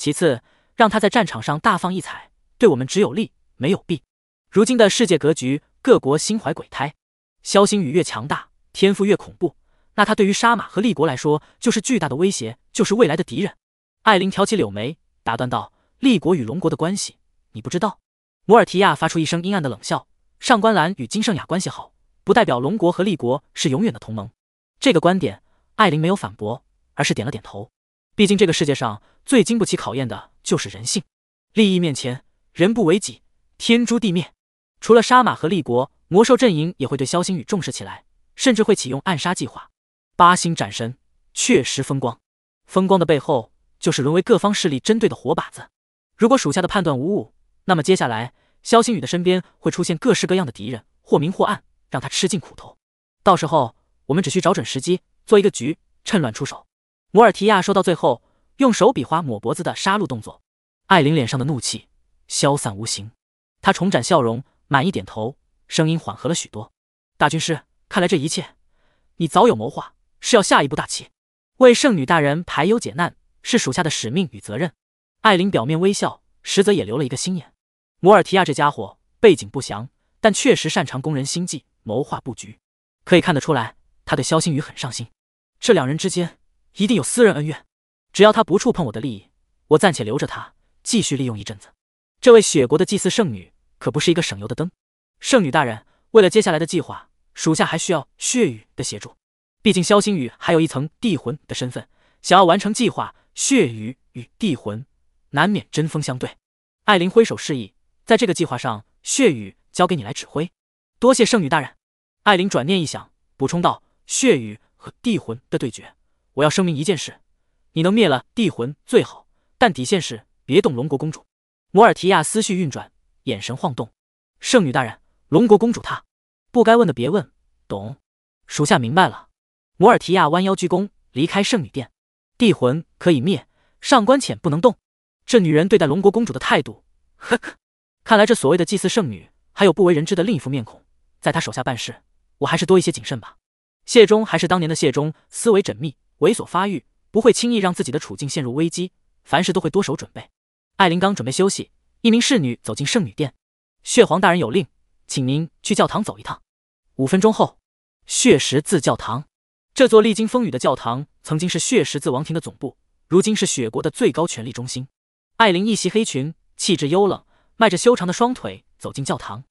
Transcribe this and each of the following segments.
其次，让他在战场上大放异彩，对我们只有利没有弊。如今的世界格局，各国心怀鬼胎。肖星宇越强大，天赋越恐怖，那他对于杀马和立国来说就是巨大的威胁，就是未来的敌人。艾琳挑起柳眉，打断道：“立国与龙国的关系，你不知道？”摩尔提亚发出一声阴暗的冷笑。上官岚与金圣雅关系好，不代表龙国和立国是永远的同盟。这个观点，艾琳没有反驳，而是点了点头。毕竟这个世界上最经不起考验的就是人性，利益面前，人不为己，天诛地灭。除了杀马和立国，魔兽阵营也会对萧星宇重视起来，甚至会启用暗杀计划。八星斩神确实风光，风光的背后就是沦为各方势力针对的活靶子。如果属下的判断无误，那么接下来萧星宇的身边会出现各式各样的敌人，或明或暗，让他吃尽苦头。到时候，我们只需找准时机，做一个局，趁乱出手。摩尔提亚说到最后，用手比划抹脖子的杀戮动作，艾琳脸上的怒气消散无形，她重展笑容，满意点头，声音缓和了许多。大军师，看来这一切你早有谋划，是要下一步大棋，为圣女大人排忧解难，是属下的使命与责任。艾琳表面微笑，实则也留了一个心眼。摩尔提亚这家伙背景不详，但确实擅长攻人心计，谋划布局，可以看得出来，他对萧星宇很上心。这两人之间。一定有私人恩怨，只要他不触碰我的利益，我暂且留着他，继续利用一阵子。这位雪国的祭祀圣女可不是一个省油的灯。圣女大人，为了接下来的计划，属下还需要血雨的协助。毕竟萧星宇还有一层地魂的身份，想要完成计划，血雨与地魂难免针锋相对。艾琳挥手示意，在这个计划上，血雨交给你来指挥。多谢圣女大人。艾琳转念一想，补充道：血雨和地魂的对决。我要声明一件事，你能灭了地魂最好，但底线是别动龙国公主。摩尔提亚思绪运转，眼神晃动。圣女大人，龙国公主她不该问的别问，懂？属下明白了。摩尔提亚弯腰鞠躬，离开圣女殿。地魂可以灭，上官浅不能动。这女人对待龙国公主的态度，呵呵，看来这所谓的祭祀圣女还有不为人知的另一副面孔。在她手下办事，我还是多一些谨慎吧。谢忠还是当年的谢忠，思维缜密。猥琐发育，不会轻易让自己的处境陷入危机，凡事都会多手准备。艾琳刚准备休息，一名侍女走进圣女殿，血皇大人有令，请您去教堂走一趟。五分钟后，血十字教堂。这座历经风雨的教堂，曾经是血十字王庭的总部，如今是血国的最高权力中心。艾琳一袭黑裙，气质幽冷，迈着修长的双腿走进教堂。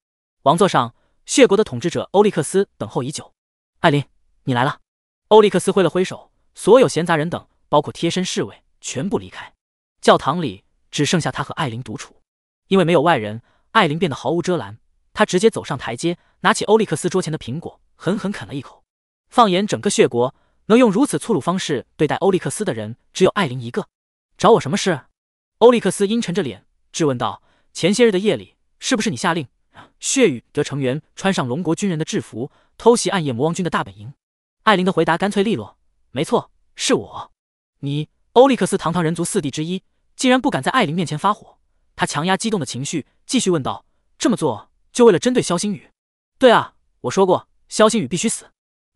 王座上，血国的统治者欧利克斯等候已久。艾琳，你来了。欧利克斯挥了挥手。所有闲杂人等，包括贴身侍卫，全部离开。教堂里只剩下他和艾琳独处，因为没有外人，艾琳变得毫无遮拦。她直接走上台阶，拿起欧利克斯桌前的苹果，狠狠啃了一口。放眼整个血国，能用如此粗鲁方式对待欧利克斯的人，只有艾琳一个。找我什么事？欧利克斯阴沉着脸质问道。前些日的夜里，是不是你下令，血雨的成员穿上龙国军人的制服，偷袭暗夜魔王军的大本营？艾琳的回答干脆利落。没错，是我。你，欧利克斯，堂堂人族四弟之一，竟然不敢在艾琳面前发火。他强压激动的情绪，继续问道：“这么做就为了针对萧星宇？”“对啊，我说过，萧星宇必须死。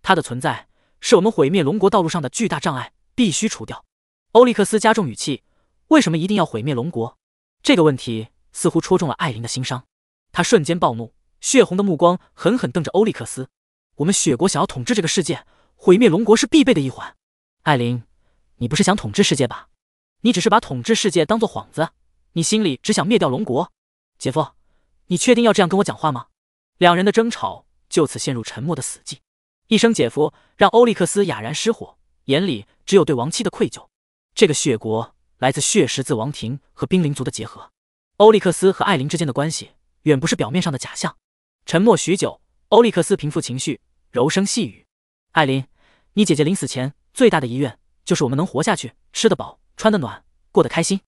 他的存在是我们毁灭龙国道路上的巨大障碍，必须除掉。”欧利克斯加重语气：“为什么一定要毁灭龙国？”这个问题似乎戳中了艾琳的心伤，他瞬间暴怒，血红的目光狠狠瞪着欧利克斯：“我们雪国想要统治这个世界。”毁灭龙国是必备的一环。艾琳，你不是想统治世界吧？你只是把统治世界当做幌子，你心里只想灭掉龙国。姐夫，你确定要这样跟我讲话吗？两人的争吵就此陷入沉默的死寂。一声“姐夫”让欧利克斯哑然失火，眼里只有对亡妻的愧疚。这个血国来自血十字王庭和冰灵族的结合。欧利克斯和艾琳之间的关系远不是表面上的假象。沉默许久，欧利克斯平复情绪，柔声细语：“艾琳。”你姐姐临死前最大的遗愿就是我们能活下去，吃得饱，穿得暖，过得开心。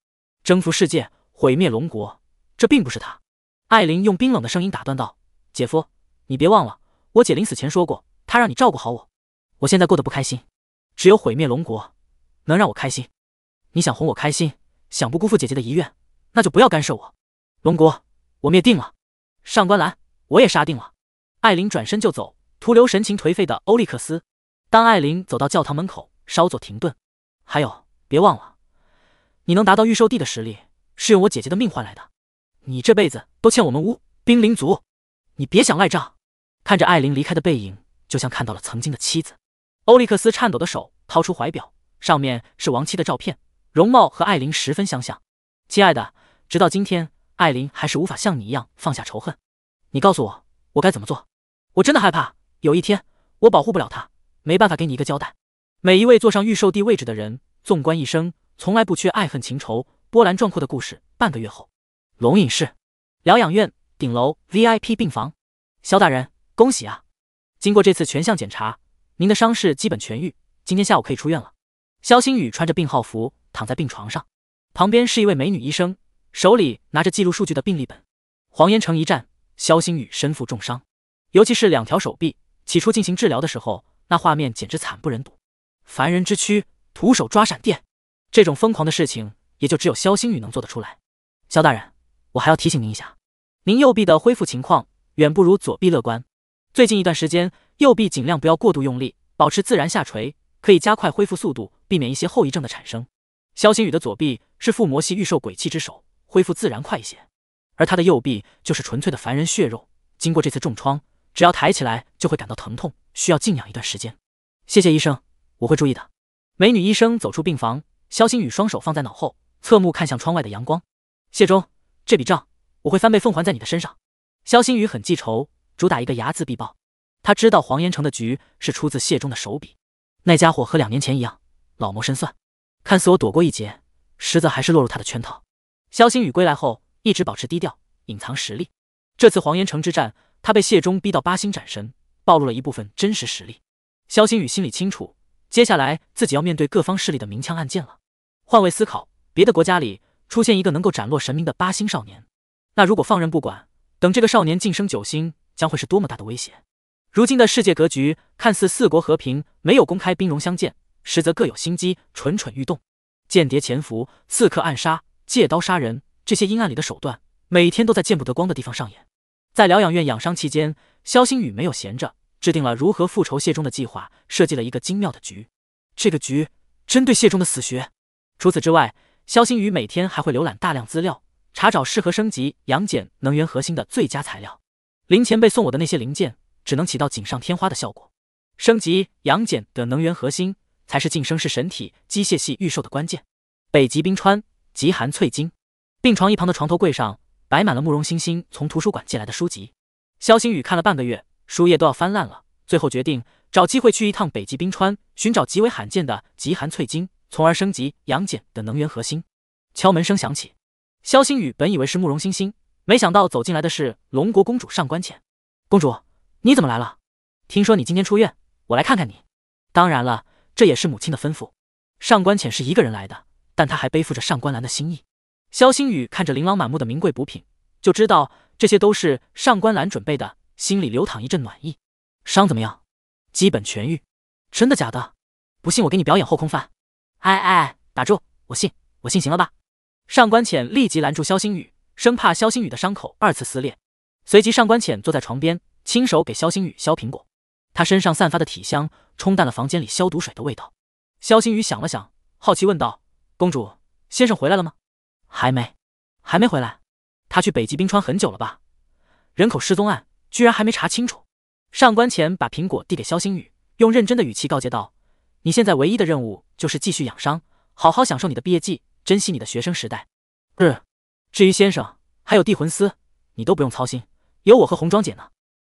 征服世界，毁灭龙国，这并不是他。艾琳用冰冷的声音打断道：“姐夫，你别忘了，我姐临死前说过，她让你照顾好我。我现在过得不开心，只有毁灭龙国，能让我开心。你想哄我开心，想不辜负姐姐的遗愿，那就不要干涉我。龙国，我灭定了。上官岚，我也杀定了。”艾琳转身就走，徒留神情颓废的欧利克斯。当艾琳走到教堂门口，稍作停顿，还有，别忘了，你能达到预售帝的实力，是用我姐姐的命换来的，你这辈子都欠我们乌冰灵族，你别想赖账。看着艾琳离开的背影，就像看到了曾经的妻子。欧利克斯颤抖的手掏出怀表，上面是亡妻的照片，容貌和艾琳十分相像。亲爱的，直到今天，艾琳还是无法像你一样放下仇恨。你告诉我，我该怎么做？我真的害怕有一天我保护不了她。没办法给你一个交代。每一位坐上御兽帝位置的人，纵观一生，从来不缺爱恨情仇、波澜壮阔的故事。半个月后，龙隐市疗养院顶楼 VIP 病房，肖大人，恭喜啊！经过这次全项检查，您的伤势基本痊愈，今天下午可以出院了。肖星宇穿着病号服躺在病床上，旁边是一位美女医生，手里拿着记录数据的病历本。黄岩城一战，肖星宇身负重伤，尤其是两条手臂，起初进行治疗的时候。那画面简直惨不忍睹，凡人之躯徒手抓闪电，这种疯狂的事情也就只有萧星宇能做得出来。萧大人，我还要提醒您一下，您右臂的恢复情况远不如左臂乐观。最近一段时间，右臂尽量不要过度用力，保持自然下垂，可以加快恢复速度，避免一些后遗症的产生。萧星宇的左臂是附魔系御兽鬼器之手，恢复自然快一些，而他的右臂就是纯粹的凡人血肉，经过这次重创，只要抬起来就会感到疼痛。需要静养一段时间，谢谢医生，我会注意的。美女医生走出病房，肖星宇双手放在脑后，侧目看向窗外的阳光。谢忠，这笔账我会翻倍奉还在你的身上。肖星宇很记仇，主打一个睚眦必报。他知道黄岩城的局是出自谢忠的手笔，那家伙和两年前一样老谋深算。看似我躲过一劫，实则还是落入他的圈套。肖星宇归来后一直保持低调，隐藏实力。这次黄岩城之战，他被谢忠逼到八星斩神。暴露了一部分真实实力。肖星宇心里清楚，接下来自己要面对各方势力的明枪暗箭了。换位思考，别的国家里出现一个能够斩落神明的八星少年，那如果放任不管，等这个少年晋升九星，将会是多么大的威胁！如今的世界格局看似四国和平，没有公开兵戎相见，实则各有心机，蠢蠢欲动，间谍潜伏，刺客暗杀，借刀杀人，这些阴暗里的手段，每天都在见不得光的地方上演。在疗养院养伤期间，肖星宇没有闲着，制定了如何复仇谢忠的计划，设计了一个精妙的局。这个局针对谢忠的死穴。除此之外，肖星宇每天还会浏览大量资料，查找适合升级杨戬能源核心的最佳材料。林前辈送我的那些零件，只能起到锦上添花的效果。升级杨戬的能源核心，才是晋升式神体机械系预售的关键。北极冰川，极寒翠晶。病床一旁的床头柜上。摆满了慕容欣欣从图书馆借来的书籍，肖星宇看了半个月，书页都要翻烂了。最后决定找机会去一趟北极冰川，寻找极为罕见的极寒翠晶，从而升级杨戬的能源核心。敲门声响起，肖星宇本以为是慕容欣欣，没想到走进来的是龙国公主上官浅。公主，你怎么来了？听说你今天出院，我来看看你。当然了，这也是母亲的吩咐。上官浅是一个人来的，但她还背负着上官兰的心意。萧星宇看着琳琅满目的名贵补品，就知道这些都是上官岚准备的，心里流淌一阵暖意。伤怎么样？基本痊愈。真的假的？不信我给你表演后空翻。哎哎，打住！我信，我信，行了吧？上官浅立即拦住萧星宇，生怕萧星宇的伤口二次撕裂。随即，上官浅坐在床边，亲手给萧星宇削苹果。他身上散发的体香冲淡了房间里消毒水的味道。萧星宇想了想，好奇问道：“公主，先生回来了吗？”还没，还没回来。他去北极冰川很久了吧？人口失踪案居然还没查清楚。上官浅把苹果递给肖星宇，用认真的语气告诫道：“你现在唯一的任务就是继续养伤，好好享受你的毕业季，珍惜你的学生时代。”是。至于先生还有地魂司，你都不用操心，有我和红妆姐呢。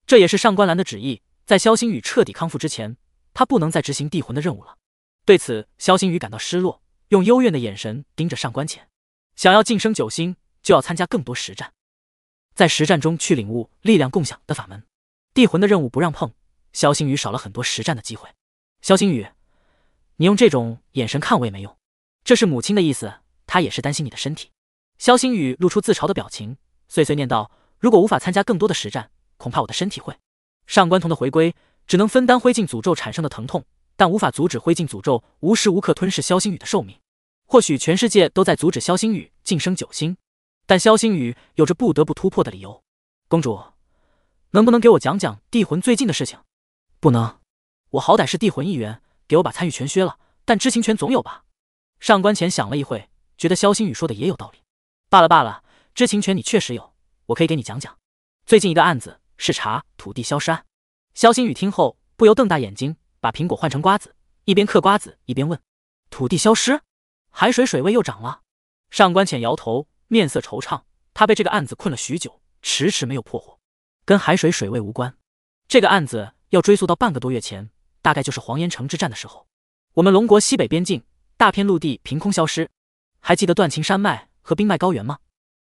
这也是上官兰的旨意，在肖星宇彻底康复之前，他不能再执行地魂的任务了。对此，肖星宇感到失落，用幽怨的眼神盯着上官浅。想要晋升九星，就要参加更多实战，在实战中去领悟力量共享的法门。地魂的任务不让碰，肖星宇少了很多实战的机会。肖星宇，你用这种眼神看我也没用。这是母亲的意思，她也是担心你的身体。肖星宇露出自嘲的表情，碎碎念道：“如果无法参加更多的实战，恐怕我的身体会……”上官瞳的回归只能分担灰烬诅咒产生的疼痛，但无法阻止灰烬诅咒无时无刻吞噬肖星宇的寿命。或许全世界都在阻止肖星宇晋升九星，但肖星宇有着不得不突破的理由。公主，能不能给我讲讲地魂最近的事情？不能，我好歹是地魂一员，给我把参与权削了，但知情权总有吧？上官浅想了一会，觉得肖星宇说的也有道理。罢了罢了，知情权你确实有，我可以给你讲讲。最近一个案子是查土地消失案。肖星宇听后不由瞪大眼睛，把苹果换成瓜子，一边嗑瓜子一边问：土地消失？海水水位又涨了。上官浅摇头，面色惆怅。他被这个案子困了许久，迟迟没有破获，跟海水水位无关。这个案子要追溯到半个多月前，大概就是黄岩城之战的时候。我们龙国西北边境大片陆地凭空消失，还记得断情山脉和冰脉高原吗？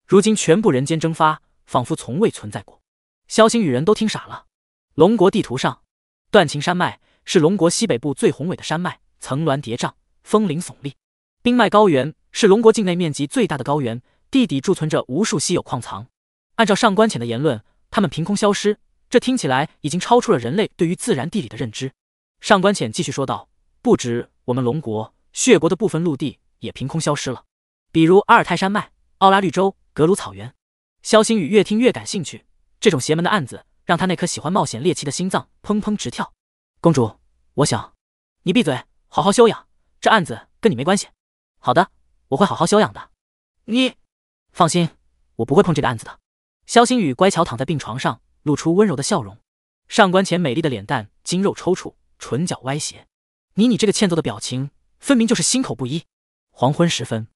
如今全部人间蒸发，仿佛从未存在过。萧星宇人都听傻了。龙国地图上，断情山脉是龙国西北部最宏伟的山脉，层峦叠嶂，峰林耸立。冰脉高原是龙国境内面积最大的高原，地底贮存着无数稀有矿藏。按照上官浅的言论，他们凭空消失，这听起来已经超出了人类对于自然地理的认知。上官浅继续说道：“不止我们龙国，血国的部分陆地也凭空消失了，比如阿尔泰山脉、奥拉绿洲、格鲁草原。”肖星宇越听越感兴趣，这种邪门的案子让他那颗喜欢冒险猎奇的心脏砰砰直跳。公主，我想……你闭嘴，好好休养，这案子跟你没关系。好的，我会好好休养的。你放心，我不会碰这个案子的。肖星宇乖巧躺在病床上，露出温柔的笑容。上官浅美丽的脸蛋筋肉抽搐，唇角歪斜。你你这个欠揍的表情，分明就是心口不一。黄昏时分，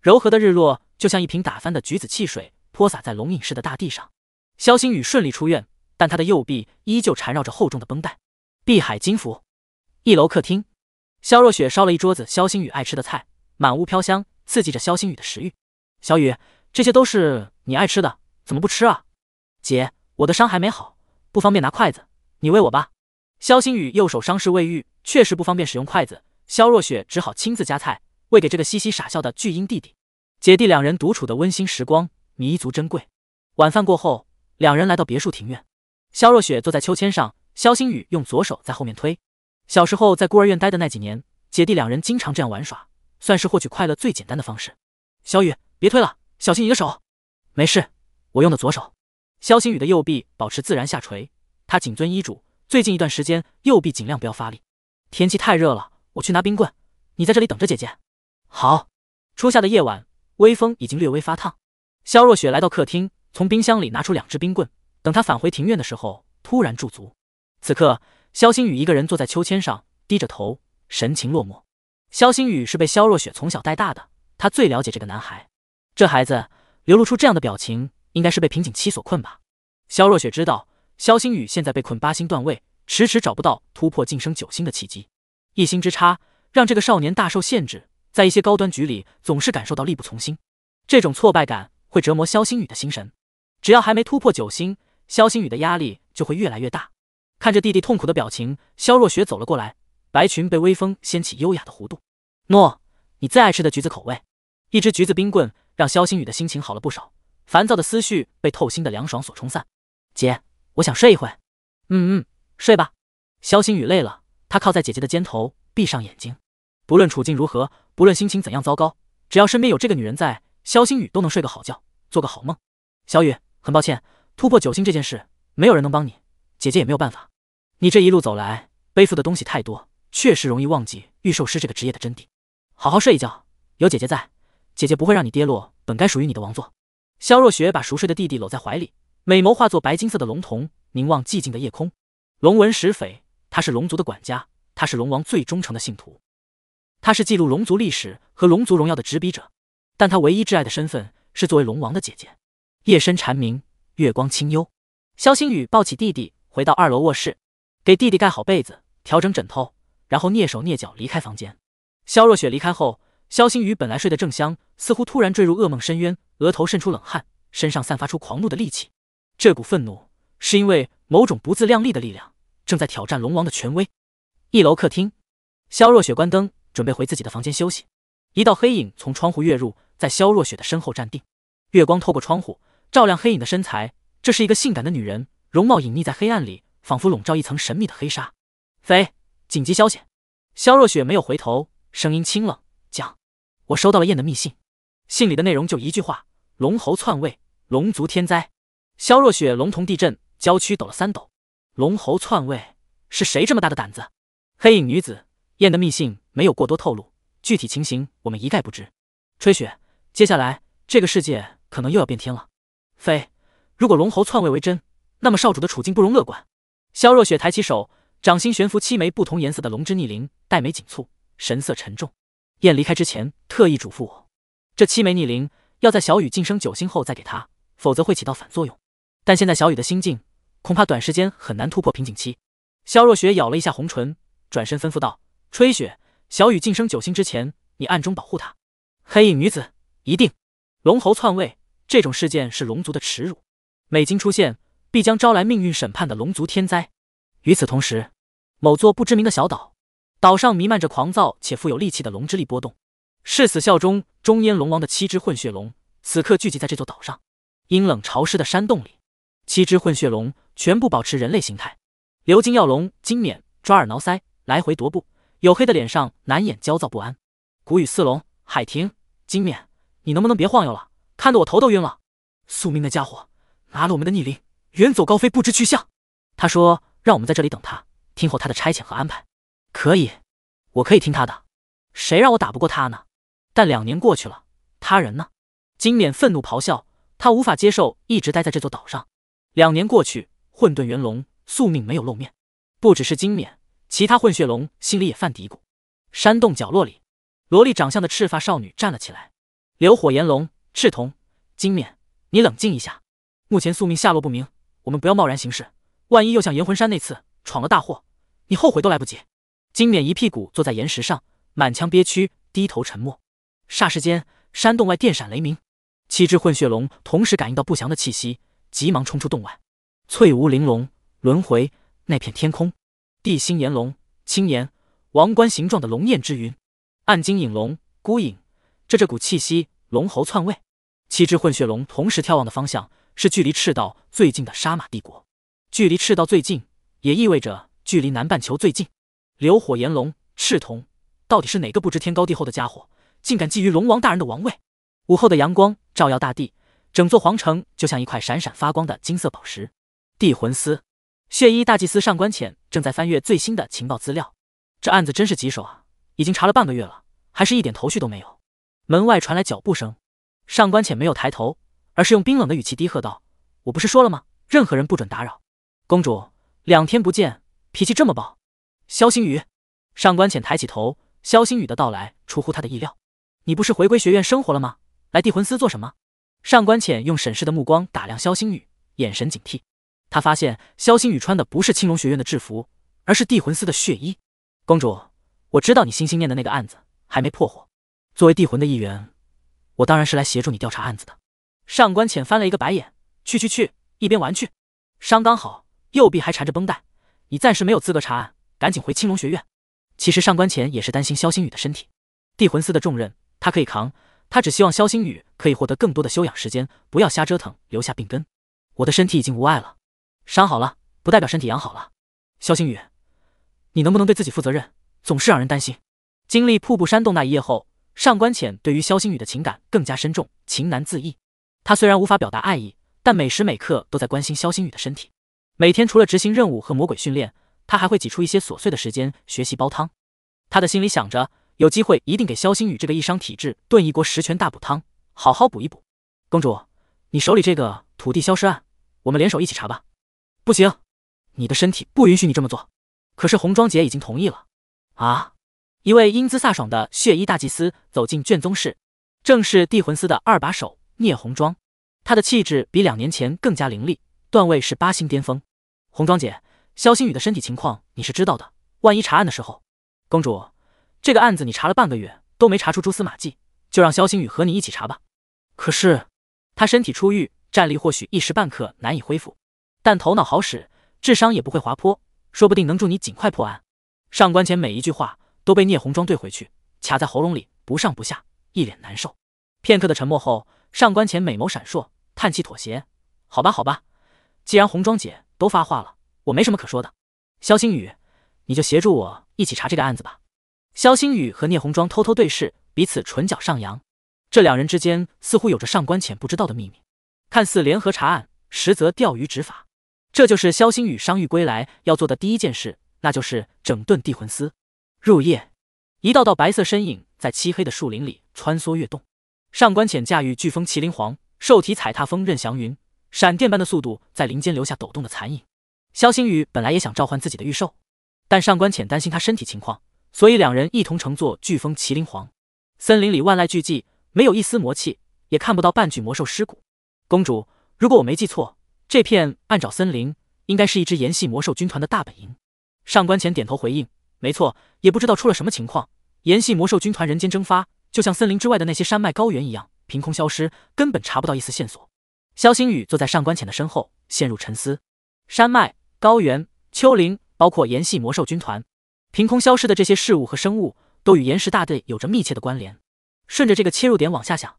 柔和的日落就像一瓶打翻的橘子汽水，泼洒在龙隐市的大地上。肖星宇顺利出院，但他的右臂依旧缠绕着厚重的绷带。碧海金府，一楼客厅，肖若雪烧了一桌子肖星宇爱吃的菜。满屋飘香，刺激着肖星宇的食欲。小雨，这些都是你爱吃的，怎么不吃啊？姐，我的伤还没好，不方便拿筷子，你喂我吧。肖星宇右手伤势未愈，确实不方便使用筷子。肖若雪只好亲自夹菜，喂给这个嘻嘻傻笑的巨婴弟弟。姐弟两人独处的温馨时光弥足珍贵。晚饭过后，两人来到别墅庭院。肖若雪坐在秋千上，肖星宇用左手在后面推。小时候在孤儿院待的那几年，姐弟两人经常这样玩耍。算是获取快乐最简单的方式。小雨，别推了，小心你的手。没事，我用的左手。肖星宇的右臂保持自然下垂，他谨遵医嘱，最近一段时间右臂尽量不要发力。天气太热了，我去拿冰棍，你在这里等着姐姐。好。初夏的夜晚，微风已经略微发烫。肖若雪来到客厅，从冰箱里拿出两只冰棍。等她返回庭院的时候，突然驻足。此刻，肖星宇一个人坐在秋千上，低着头，神情落寞。肖星宇是被肖若雪从小带大的，他最了解这个男孩。这孩子流露出这样的表情，应该是被瓶颈期所困吧。肖若雪知道，肖星宇现在被困八星段位，迟迟找不到突破晋升九星的契机。一星之差，让这个少年大受限制，在一些高端局里总是感受到力不从心。这种挫败感会折磨肖星宇的心神。只要还没突破九星，肖星宇的压力就会越来越大。看着弟弟痛苦的表情，肖若雪走了过来。白裙被微风掀起优雅的弧度。诺，你最爱吃的橘子口味，一支橘子冰棍让肖星宇的心情好了不少，烦躁的思绪被透心的凉爽所冲散。姐，我想睡一会。嗯嗯，睡吧。肖星宇累了，他靠在姐姐的肩头，闭上眼睛。不论处境如何，不论心情怎样糟糕，只要身边有这个女人在，肖星宇都能睡个好觉，做个好梦。小雨，很抱歉，突破九星这件事，没有人能帮你，姐姐也没有办法。你这一路走来，背负的东西太多。确实容易忘记御兽师这个职业的真谛。好好睡一觉，有姐姐在，姐姐不会让你跌落本该属于你的王座。萧若雪把熟睡的弟弟搂在怀里，美眸化作白金色的龙瞳，凝望寂静的夜空。龙纹石扉，他是龙族的管家，他是龙王最忠诚的信徒，他是记录龙族历史和龙族荣耀的执笔者。但他唯一挚爱的身份是作为龙王的姐姐。夜深蝉鸣，月光清幽。萧星宇抱起弟弟回到二楼卧室，给弟弟盖好被子，调整枕头。然后蹑手蹑脚离开房间。萧若雪离开后，肖星宇本来睡得正香，似乎突然坠入噩梦深渊，额头渗出冷汗，身上散发出狂怒的戾气。这股愤怒是因为某种不自量力的力量正在挑战龙王的权威。一楼客厅，萧若雪关灯，准备回自己的房间休息。一道黑影从窗户跃入，在萧若雪的身后站定。月光透过窗户照亮黑影的身材，这是一个性感的女人，容貌隐匿在黑暗里，仿佛笼罩一层神秘的黑纱。飞。紧急消息，萧若雪没有回头，声音清冷：“讲，我收到了燕的密信，信里的内容就一句话：龙侯篡位，龙族天灾。”萧若雪龙瞳地震，娇躯抖了三抖。龙侯篡位，是谁这么大的胆子？黑影女子，燕的密信没有过多透露具体情形，我们一概不知。吹雪，接下来这个世界可能又要变天了。飞，如果龙侯篡位为真，那么少主的处境不容乐观。萧若雪抬起手。掌心悬浮七枚不同颜色的龙之逆鳞，黛眉紧蹙，神色沉重。燕离开之前特意嘱咐我，这七枚逆鳞要在小雨晋升九星后再给他，否则会起到反作用。但现在小雨的心境，恐怕短时间很难突破瓶颈期。萧若雪咬了一下红唇，转身吩咐道：“吹雪，小雨晋升九星之前，你暗中保护她。”黑影女子一定。龙侯篡位这种事件是龙族的耻辱，美金出现必将招来命运审判的龙族天灾。与此同时。某座不知名的小岛，岛上弥漫着狂躁且富有力气的龙之力波动。誓死效忠中烟龙王的七只混血龙，此刻聚集在这座岛上。阴冷潮湿的山洞里，七只混血龙全部保持人类形态。鎏金耀龙金冕抓耳挠腮，来回踱步，黝黑的脸上难掩焦躁不安。古雨四龙海婷金冕，你能不能别晃悠了？看得我头都晕了。宿命那家伙拿了我们的逆鳞，远走高飞不知去向。他说让我们在这里等他。听候他的差遣和安排，可以，我可以听他的。谁让我打不过他呢？但两年过去了，他人呢？金冕愤怒咆哮，他无法接受一直待在这座岛上。两年过去，混沌元龙宿命没有露面，不只是金冕，其他混血龙心里也犯嘀咕。山洞角落里，萝莉长相的赤发少女站了起来。流火炎龙赤瞳，金冕，你冷静一下。目前宿命下落不明，我们不要贸然行事，万一又像炎魂山那次。闯了大祸，你后悔都来不及。金冕一屁股坐在岩石上，满腔憋屈，低头沉默。霎时间，山洞外电闪雷鸣，七只混血龙同时感应到不祥的气息，急忙冲出洞外。翠无玲珑轮回那片天空，地心炎龙青岩王冠形状的龙焰之云，暗金影龙孤影。这这股气息，龙喉篡位。七只混血龙同时眺望的方向是距离赤道最近的沙马帝国，距离赤道最近。也意味着距离南半球最近。流火炎龙赤瞳，到底是哪个不知天高地厚的家伙，竟敢觊觎龙王大人的王位？午后的阳光照耀大地，整座皇城就像一块闪闪发光的金色宝石。地魂司血衣大祭司上官浅正在翻阅最新的情报资料，这案子真是棘手啊！已经查了半个月了，还是一点头绪都没有。门外传来脚步声，上官浅没有抬头，而是用冰冷的语气低喝道：“我不是说了吗？任何人不准打扰公主。”两天不见，脾气这么暴，萧星宇。上官浅抬起头，萧星宇的到来出乎他的意料。你不是回归学院生活了吗？来地魂司做什么？上官浅用审视的目光打量萧星宇，眼神警惕。他发现萧星宇穿的不是青龙学院的制服，而是地魂司的血衣。公主，我知道你心心念的那个案子还没破获。作为地魂的一员，我当然是来协助你调查案子的。上官浅翻了一个白眼，去去去，一边玩去。伤刚好。右臂还缠着绷带，你暂时没有资格查案，赶紧回青龙学院。其实上官浅也是担心萧星宇的身体，地魂司的重任他可以扛，他只希望萧星宇可以获得更多的休养时间，不要瞎折腾，留下病根。我的身体已经无碍了，伤好了不代表身体养好了。萧星宇，你能不能对自己负责任？总是让人担心。经历瀑布山洞那一夜后，上官浅对于萧星宇的情感更加深重，情难自抑。他虽然无法表达爱意，但每时每刻都在关心萧星宇的身体。每天除了执行任务和魔鬼训练，他还会挤出一些琐碎的时间学习煲汤。他的心里想着，有机会一定给萧星宇这个易伤体质炖一锅十全大补汤，好好补一补。公主，你手里这个土地消失案，我们联手一起查吧。不行，你的身体不允许你这么做。可是红妆姐已经同意了。啊！一位英姿飒爽的血衣大祭司走进卷宗室，正是地魂司的二把手聂红妆。他的气质比两年前更加凌厉。段位是八星巅峰，红妆姐，肖星宇的身体情况你是知道的，万一查案的时候，公主，这个案子你查了半个月都没查出蛛丝马迹，就让肖星宇和你一起查吧。可是他身体出狱，战力或许一时半刻难以恢复，但头脑好使，智商也不会滑坡，说不定能助你尽快破案。上官前每一句话都被聂红妆怼回去，卡在喉咙里不上不下，一脸难受。片刻的沉默后，上官前美眸闪烁，叹气妥协，好吧，好吧。既然红妆姐都发话了，我没什么可说的。肖星宇，你就协助我一起查这个案子吧。肖星宇和聂红妆偷偷对视，彼此唇角上扬，这两人之间似乎有着上官浅不知道的秘密。看似联合查案，实则钓鱼执法。这就是肖星宇伤愈归来要做的第一件事，那就是整顿地魂司。入夜，一道道白色身影在漆黑的树林里穿梭跃动。上官浅驾驭飓风麒麟皇，兽体踩踏风刃祥云。闪电般的速度在林间留下抖动的残影。肖星宇本来也想召唤自己的御兽，但上官浅担心他身体情况，所以两人一同乘坐飓风麒麟皇。森林里万籁俱寂，没有一丝魔气，也看不到半具魔兽尸骨。公主，如果我没记错，这片暗沼森林应该是一支炎系魔兽军团的大本营。上官浅点头回应：“没错，也不知道出了什么情况，炎系魔兽军团人间蒸发，就像森林之外的那些山脉高原一样，凭空消失，根本查不到一丝线索。”肖星宇坐在上官浅的身后，陷入沉思。山脉、高原、丘陵，包括岩系魔兽军团，凭空消失的这些事物和生物，都与岩石大队有着密切的关联。顺着这个切入点往下想，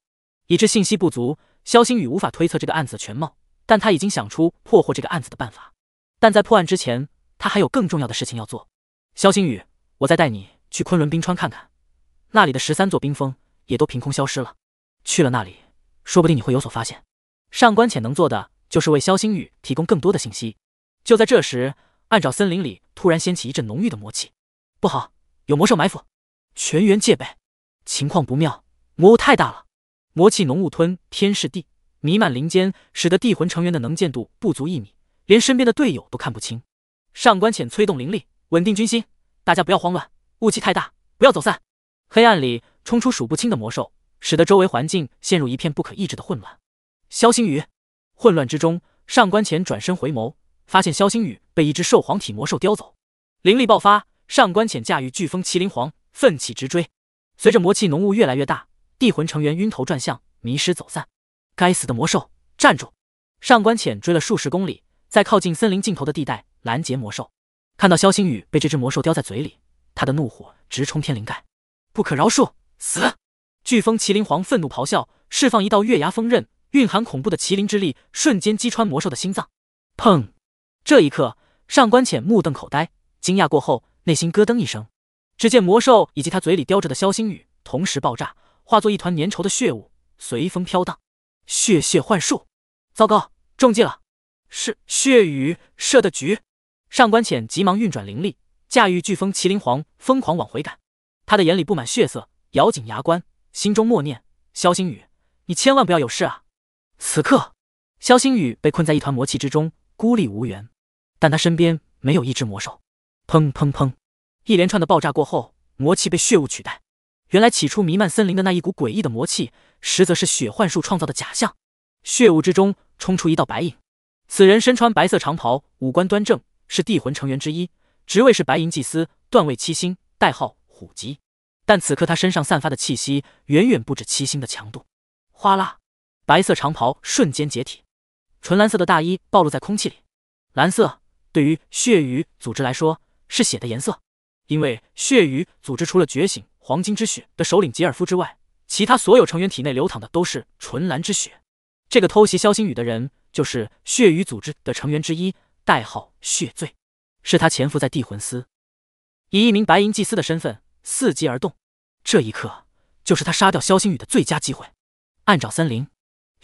以知信息不足，肖星宇无法推测这个案子的全貌。但他已经想出破获这个案子的办法。但在破案之前，他还有更重要的事情要做。肖星宇，我再带你去昆仑冰川看看，那里的十三座冰峰也都凭空消失了。去了那里，说不定你会有所发现。上官浅能做的就是为萧星宇提供更多的信息。就在这时，暗沼森林里突然掀起一阵浓郁的魔气，不好，有魔兽埋伏，全员戒备，情况不妙，魔物太大了。魔气浓雾吞天噬地，弥漫林间，使得地魂成员的能见度不足一米，连身边的队友都看不清。上官浅催动灵力，稳定军心，大家不要慌乱，雾气太大，不要走散。黑暗里冲出数不清的魔兽，使得周围环境陷入一片不可抑制的混乱。萧星宇，混乱之中，上官浅转身回眸，发现萧星宇被一只兽皇体魔兽叼走。灵力爆发，上官浅驾驭飓风麒麟皇奋起直追。随着魔气浓雾越来越大，地魂成员晕头转向，迷失走散。该死的魔兽，站住！上官浅追了数十公里，在靠近森林尽头的地带拦截魔兽。看到萧星宇被这只魔兽叼在嘴里，他的怒火直冲天灵盖，不可饶恕，死！飓风麒麟皇愤怒咆哮，释放一道月牙锋刃。蕴含恐怖的麒麟之力，瞬间击穿魔兽的心脏。砰！这一刻，上官浅目瞪口呆，惊讶过后，内心咯噔一声。只见魔兽以及他嘴里叼着的萧星宇同时爆炸，化作一团粘稠的血雾，随风飘荡。血血幻术，糟糕，中计了！是血雨设的局。上官浅急忙运转灵力，驾驭飓风麒麟皇，疯狂往回赶。他的眼里布满血色，咬紧牙关，心中默念：萧星宇，你千万不要有事啊！此刻，肖星宇被困在一团魔气之中，孤立无援。但他身边没有一只魔兽。砰砰砰！一连串的爆炸过后，魔气被血雾取代。原来起初弥漫森林的那一股诡异的魔气，实则是血幻术创造的假象。血雾之中冲出一道白影，此人身穿白色长袍，五官端正，是地魂成员之一，职位是白银祭司，段位七星，代号虎极。但此刻他身上散发的气息，远远不止七星的强度。哗啦！白色长袍瞬间解体，纯蓝色的大衣暴露在空气里。蓝色对于血雨组织来说是血的颜色，因为血雨组织除了觉醒黄金之血的首领吉尔夫之外，其他所有成员体内流淌的都是纯蓝之血。这个偷袭肖星宇的人就是血雨组织的成员之一，代号血罪，是他潜伏在地魂司，以一名白银祭司的身份伺机而动。这一刻就是他杀掉肖星宇的最佳机会。按照森林。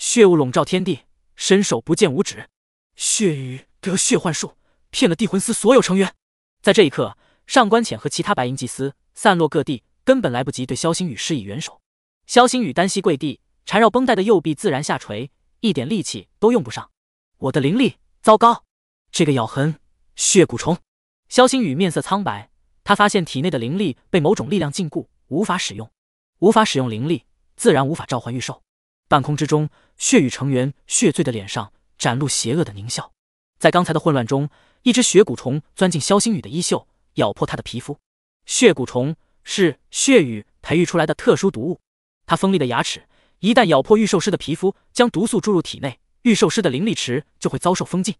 血雾笼罩天地，伸手不见五指。血雨得血幻术骗了地魂司所有成员。在这一刻，上官浅和其他白银祭司散落各地，根本来不及对萧星宇施以援手。萧星宇单膝跪地，缠绕绷带的右臂自然下垂，一点力气都用不上。我的灵力，糟糕！这个咬痕，血蛊虫。萧星宇面色苍白，他发现体内的灵力被某种力量禁锢，无法使用。无法使用灵力，自然无法召唤御兽。半空之中。血雨成员血罪的脸上展露邪恶的狞笑，在刚才的混乱中，一只血蛊虫钻进萧星宇的衣袖，咬破他的皮肤。血蛊虫是血雨培育出来的特殊毒物，它锋利的牙齿一旦咬破御兽师的皮肤，将毒素注入体内，御兽师的灵力池就会遭受封禁，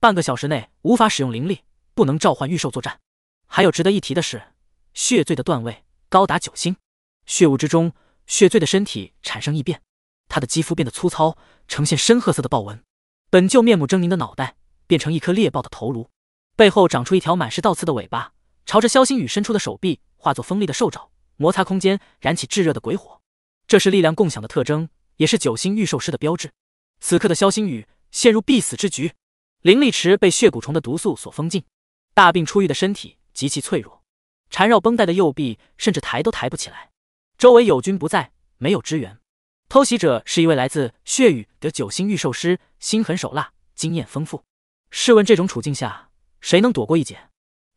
半个小时内无法使用灵力，不能召唤御兽作战。还有值得一提的是，血罪的段位高达九星。血雾之中，血罪的身体产生异变。他的肌肤变得粗糙，呈现深褐色的豹纹。本就面目狰狞的脑袋变成一颗猎豹的头颅，背后长出一条满是倒刺的尾巴，朝着萧星宇伸出的手臂化作锋利的兽爪，摩擦空间，燃起炙热的鬼火。这是力量共享的特征，也是九星御兽师的标志。此刻的萧星宇陷入必死之局，灵力池被血蛊虫的毒素所封禁，大病初愈的身体极其脆弱，缠绕绷带的右臂甚至抬都抬不起来。周围友军不在，没有支援。偷袭者是一位来自血雨的九星御兽师，心狠手辣，经验丰富。试问这种处境下，谁能躲过一劫？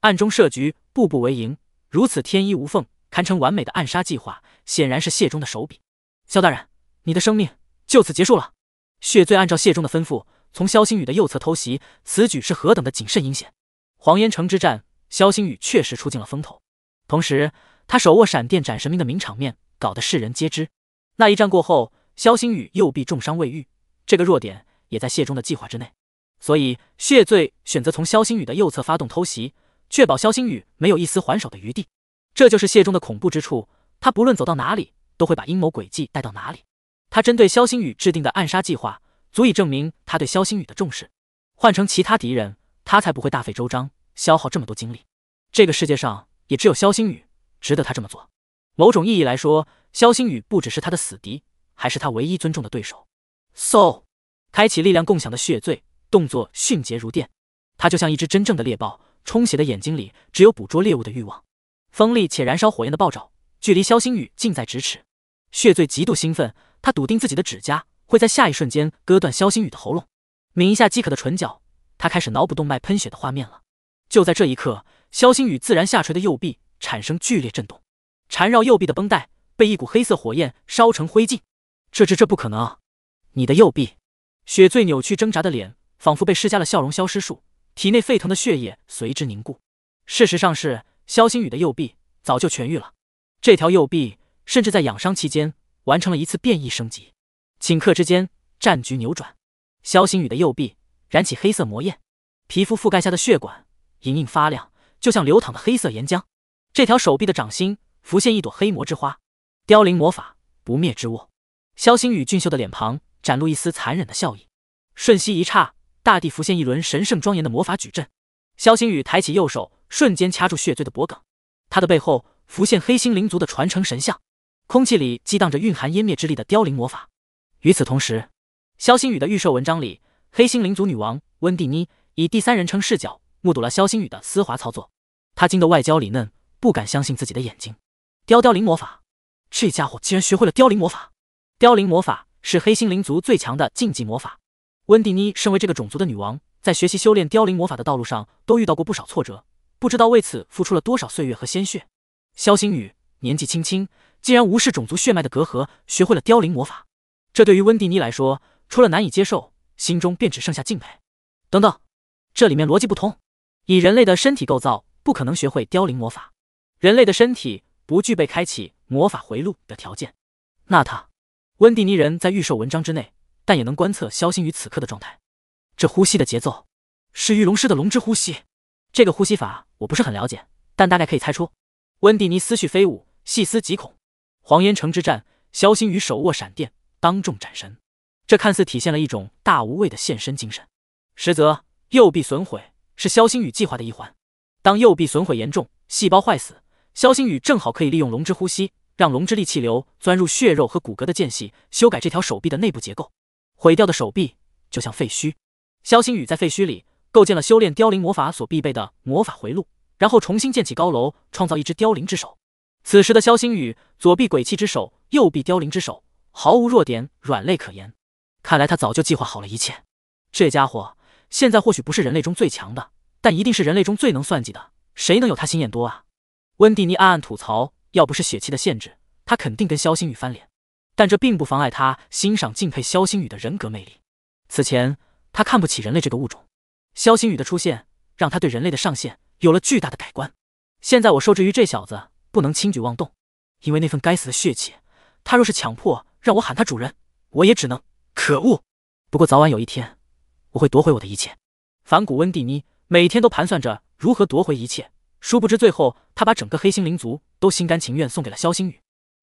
暗中设局，步步为营，如此天衣无缝，堪称完美的暗杀计划，显然是谢忠的手笔。萧大人，你的生命就此结束了。血罪按照谢忠的吩咐，从萧星宇的右侧偷袭，此举是何等的谨慎阴险。黄烟城之战，萧星宇确实出尽了风头，同时他手握闪电斩神明的名场面，搞得世人皆知。那一战过后，萧星宇右臂重伤未愈，这个弱点也在谢忠的计划之内。所以，谢罪选择从萧星宇的右侧发动偷袭，确保萧星宇没有一丝还手的余地。这就是谢忠的恐怖之处，他不论走到哪里，都会把阴谋诡计带到哪里。他针对萧星宇制定的暗杀计划，足以证明他对萧星宇的重视。换成其他敌人，他才不会大费周章，消耗这么多精力。这个世界上，也只有萧星宇值得他这么做。某种意义来说，肖星宇不只是他的死敌，还是他唯一尊重的对手。So，开启力量共享的血罪，动作迅捷如电，他就像一只真正的猎豹，充血的眼睛里只有捕捉猎物的欲望。锋利且燃烧火焰的爆爪，距离肖星宇近在咫尺。血罪极度兴奋，他笃定自己的指甲会在下一瞬间割断肖星宇的喉咙。抿一下饥渴的唇角，他开始脑补动脉喷血的画面了。就在这一刻，肖星宇自然下垂的右臂产生剧烈震动。缠绕右臂的绷带被一股黑色火焰烧成灰烬。这、这、这不可能！你的右臂……雪醉扭曲挣扎的脸，仿佛被施加了笑容消失术，体内沸腾的血液随之凝固。事实上，是肖星宇的右臂早就痊愈了。这条右臂甚至在养伤期间完成了一次变异升级。顷刻之间，战局扭转。肖星宇的右臂燃起黑色魔焰，皮肤覆盖下的血管莹莹发亮，就像流淌的黑色岩浆。这条手臂的掌心。浮现一朵黑魔之花，凋零魔法，不灭之握。肖星宇俊秀的脸庞展露一丝残忍的笑意，瞬息一刹，大地浮现一轮神圣庄严的魔法矩阵。肖星宇抬起右手，瞬间掐住血罪的脖颈，他的背后浮现黑心灵族的传承神像，空气里激荡着蕴含湮灭之力的凋零魔法。与此同时，肖星宇的预售文章里，黑心灵族女王温蒂妮以第三人称视角目睹了肖星宇的丝滑操作，她惊得外焦里嫩，不敢相信自己的眼睛。凋凋零魔法，这家伙竟然学会了凋零魔法！凋零魔法是黑心灵族最强的禁忌魔法。温蒂妮身为这个种族的女王，在学习修炼凋零魔法的道路上都遇到过不少挫折，不知道为此付出了多少岁月和鲜血。肖星宇年纪轻轻，竟然无视种族血脉的隔阂，学会了凋零魔法。这对于温蒂妮来说，除了难以接受，心中便只剩下敬佩。等等，这里面逻辑不通。以人类的身体构造，不可能学会凋零魔法。人类的身体。不具备开启魔法回路的条件，那他温蒂尼人在预售文章之内，但也能观测肖星宇此刻的状态。这呼吸的节奏是御龙师的龙之呼吸，这个呼吸法我不是很了解，但大概可以猜出。温蒂尼思绪飞舞，细思极恐。黄烟城之战，肖星宇手握闪电，当众斩神，这看似体现了一种大无畏的献身精神，实则右臂损毁是肖星宇计划的一环。当右臂损毁严重，细胞坏死。萧星宇正好可以利用龙之呼吸，让龙之力气流钻入血肉和骨骼的间隙，修改这条手臂的内部结构。毁掉的手臂就像废墟。萧星宇在废墟里构建了修炼凋零魔法所必备的魔法回路，然后重新建起高楼，创造一只凋零之手。此时的萧星宇，左臂鬼泣之手，右臂凋零之手，毫无弱点、软肋可言。看来他早就计划好了一切。这家伙现在或许不是人类中最强的，但一定是人类中最能算计的。谁能有他心眼多啊？温蒂尼暗暗吐槽：要不是血气的限制，他肯定跟萧星宇翻脸。但这并不妨碍他欣赏敬佩萧星宇的人格魅力。此前，他看不起人类这个物种。萧星宇的出现，让他对人类的上限有了巨大的改观。现在我受制于这小子，不能轻举妄动，因为那份该死的血气。他若是强迫让我喊他主人，我也只能……可恶！不过早晚有一天，我会夺回我的一切。反骨温蒂妮每天都盘算着如何夺回一切。殊不知，最后他把整个黑心灵族都心甘情愿送给了萧星宇。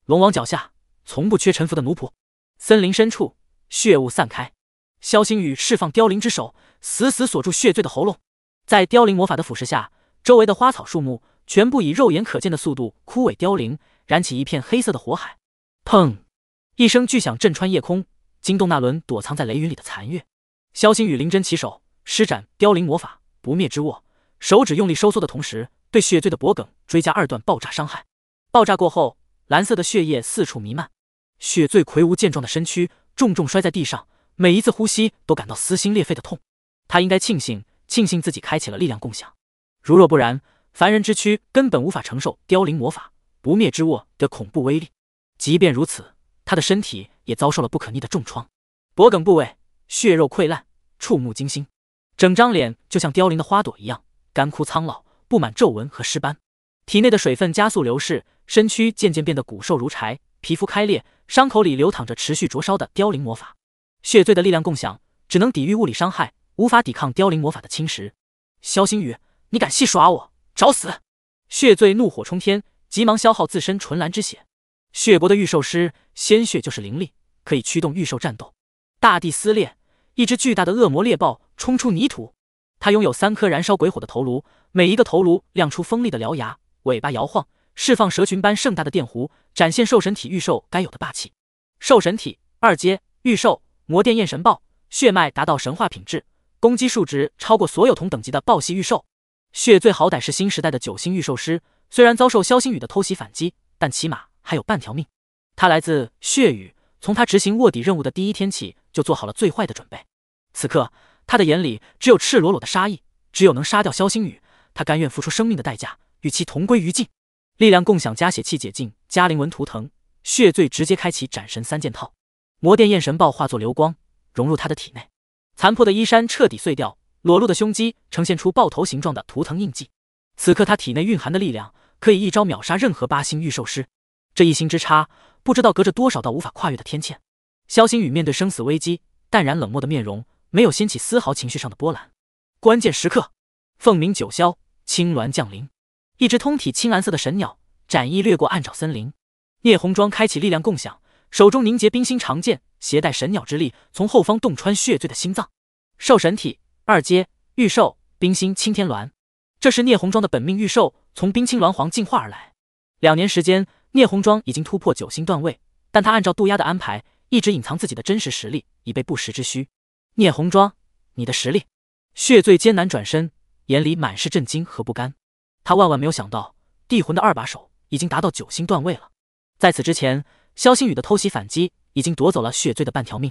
龙王脚下从不缺臣服的奴仆。森林深处，血雾散开，萧星宇释放凋零之手，死死锁住血醉的喉咙。在凋零魔法的腐蚀下，周围的花草树木全部以肉眼可见的速度枯萎凋零，燃起一片黑色的火海。砰！一声巨响震穿夜空，惊动那轮躲藏在雷云里的残月。萧星宇灵针起手，施展凋零魔法不灭之握，手指用力收缩的同时。被血醉的脖颈追加二段爆炸伤害，爆炸过后，蓝色的血液四处弥漫，血醉魁梧健壮的身躯重重摔在地上，每一次呼吸都感到撕心裂肺的痛。他应该庆幸，庆幸自己开启了力量共享，如若不然，凡人之躯根本无法承受凋零魔法不灭之握的恐怖威力。即便如此，他的身体也遭受了不可逆的重创，脖颈部位血肉溃烂，触目惊心，整张脸就像凋零的花朵一样干枯苍老。布满皱纹和尸斑，体内的水分加速流逝，身躯渐渐变得骨瘦如柴，皮肤开裂，伤口里流淌着持续灼烧的凋零魔法。血罪的力量共享只能抵御物理伤害，无法抵抗凋零魔法的侵蚀。肖星宇，你敢戏耍我，找死！血罪怒火冲天，急忙消耗自身纯蓝之血。血国的御兽师，鲜血就是灵力，可以驱动御兽战斗。大地撕裂，一只巨大的恶魔猎豹冲出泥土。他拥有三颗燃烧鬼火的头颅，每一个头颅亮出锋利的獠牙，尾巴摇晃，释放蛇群般盛大的电弧，展现兽神体御兽该有的霸气。兽神体二阶御兽魔电焰神豹，血脉达到神话品质，攻击数值超过所有同等级的豹系御兽。血最好歹是新时代的九星御兽师，虽然遭受肖星宇的偷袭反击，但起码还有半条命。他来自血雨，从他执行卧底任务的第一天起，就做好了最坏的准备。此刻。他的眼里只有赤裸裸的杀意，只有能杀掉萧星宇，他甘愿付出生命的代价，与其同归于尽。力量共享加血气解禁加灵纹图腾血罪直接开启斩神三件套，魔殿焰神豹化作流光融入他的体内，残破的衣衫彻底碎掉，裸露的胸肌呈现出爆头形状的图腾印记。此刻他体内蕴含的力量，可以一招秒杀任何八星御兽师。这一星之差，不知道隔着多少道无法跨越的天堑。萧星宇面对生死危机，淡然冷漠的面容。没有掀起丝毫情绪上的波澜。关键时刻，凤鸣九霄，青鸾降临。一只通体青蓝色的神鸟，展翼掠过暗沼森林。聂红妆开启力量共享，手中凝结冰心长剑，携带神鸟之力，从后方洞穿血罪的心脏。兽神体二阶御兽冰心青天鸾，这是聂红妆的本命御兽，从冰青鸾皇进化而来。两年时间，聂红妆已经突破九星段位，但他按照杜鸦的安排，一直隐藏自己的真实实力，以备不时之需。聂红妆，你的实力！血罪艰难转身，眼里满是震惊和不甘。他万万没有想到，地魂的二把手已经达到九星段位了。在此之前，肖星宇的偷袭反击已经夺走了血罪的半条命。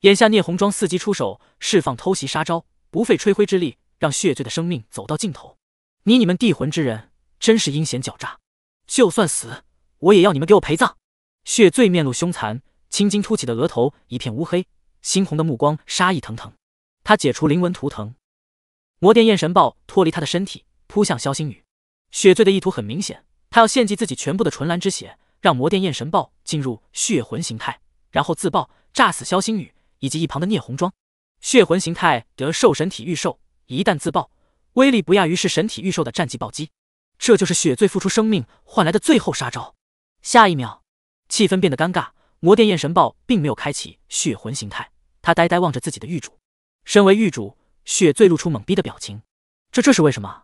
眼下，聂红妆伺机出手，释放偷袭杀招，不费吹灰之力，让血罪的生命走到尽头。你你们地魂之人，真是阴险狡诈！就算死，我也要你们给我陪葬！血罪面露凶残，青筋凸起的额头一片乌黑。猩红的目光，杀意腾腾。他解除灵纹图腾，魔电焰神豹脱离他的身体，扑向萧星雨。血罪的意图很明显，他要献祭自己全部的纯蓝之血，让魔电焰神豹进入血魂形态，然后自爆，炸死萧星雨以及一旁的聂红妆。血魂形态得兽神体御兽，一旦自爆，威力不亚于是神体御兽的战绩暴击。这就是血罪付出生命换来的最后杀招。下一秒，气氛变得尴尬。魔殿焰神豹并没有开启血魂形态。他呆呆望着自己的玉主，身为玉主，血罪露出懵逼的表情。这这是为什么？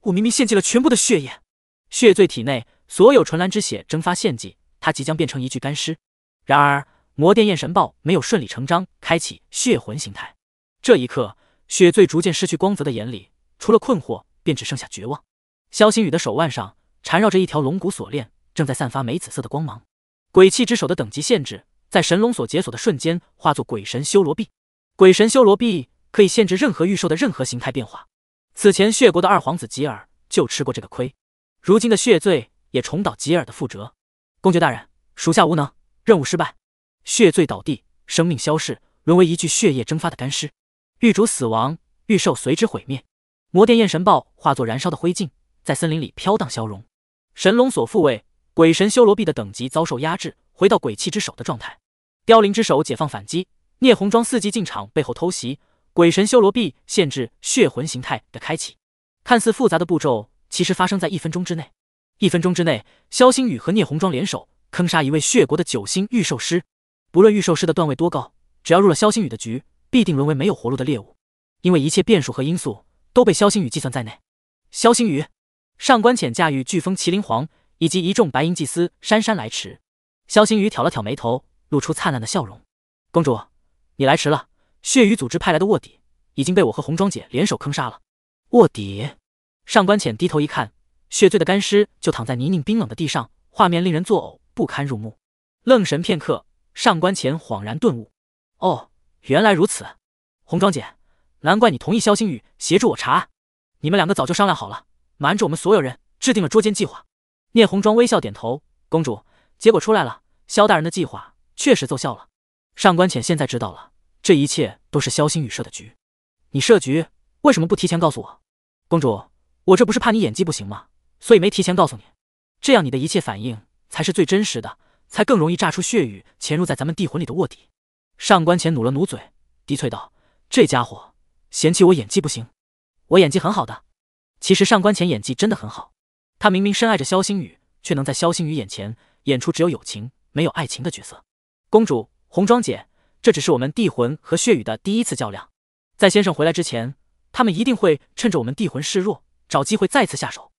我明明献祭了全部的血液，血罪体内所有纯蓝之血蒸发献祭，他即将变成一具干尸。然而魔殿焰神豹没有顺理成章开启血魂形态。这一刻，血罪逐渐失去光泽的眼里，除了困惑，便只剩下绝望。肖星宇的手腕上缠绕着一条龙骨锁链，正在散发玫紫色的光芒。鬼泣之手的等级限制。在神龙锁解锁的瞬间，化作鬼神修罗臂。鬼神修罗臂可以限制任何御兽的任何形态变化。此前血国的二皇子吉尔就吃过这个亏，如今的血罪也重蹈吉尔的覆辙。公爵大人，属下无能，任务失败。血罪倒地，生命消逝，沦为一具血液蒸发的干尸。御主死亡，御兽随之毁灭。魔殿焰神豹化作燃烧的灰烬，在森林里飘荡消融。神龙所复位，鬼神修罗臂的等级遭受压制，回到鬼泣之手的状态。凋零之手解放反击，聂红妆伺机进场背后偷袭，鬼神修罗臂限制血魂形态的开启。看似复杂的步骤，其实发生在一分钟之内。一分钟之内，萧星宇和聂红装联手坑杀一位血国的九星御兽师。不论御兽师的段位多高，只要入了萧星宇的局，必定沦为没有活路的猎物。因为一切变数和因素都被萧星宇计算在内。萧星宇，上官浅驾驭飓风麒麟皇以及一众白银祭司姗姗来迟。萧星宇挑了挑眉头。露出灿烂的笑容，公主，你来迟了。血雨组织派来的卧底已经被我和红妆姐联手坑杀了。卧底，上官浅低头一看，血醉的干尸就躺在泥泞冰冷的地上，画面令人作呕，不堪入目。愣神片刻，上官浅恍然顿悟，哦，原来如此。红妆姐，难怪你同意萧星宇协助我查案，你们两个早就商量好了，瞒着我们所有人，制定了捉奸计划。聂红妆微笑点头，公主，结果出来了，萧大人的计划。确实奏效了。上官浅现在知道了，这一切都是萧星宇设的局。你设局为什么不提前告诉我？公主，我这不是怕你演技不行吗？所以没提前告诉你，这样你的一切反应才是最真实的，才更容易炸出血雨潜入在咱们地魂里的卧底。上官浅努了努嘴，低脆道：“这家伙嫌弃我演技不行，我演技很好。的其实上官浅演技真的很好，他明明深爱着萧星宇，却能在萧星宇眼前演出只有友情没有爱情的角色。”公主，红妆姐，这只是我们地魂和血雨的第一次较量，在先生回来之前，他们一定会趁着我们地魂示弱，找机会再次下手。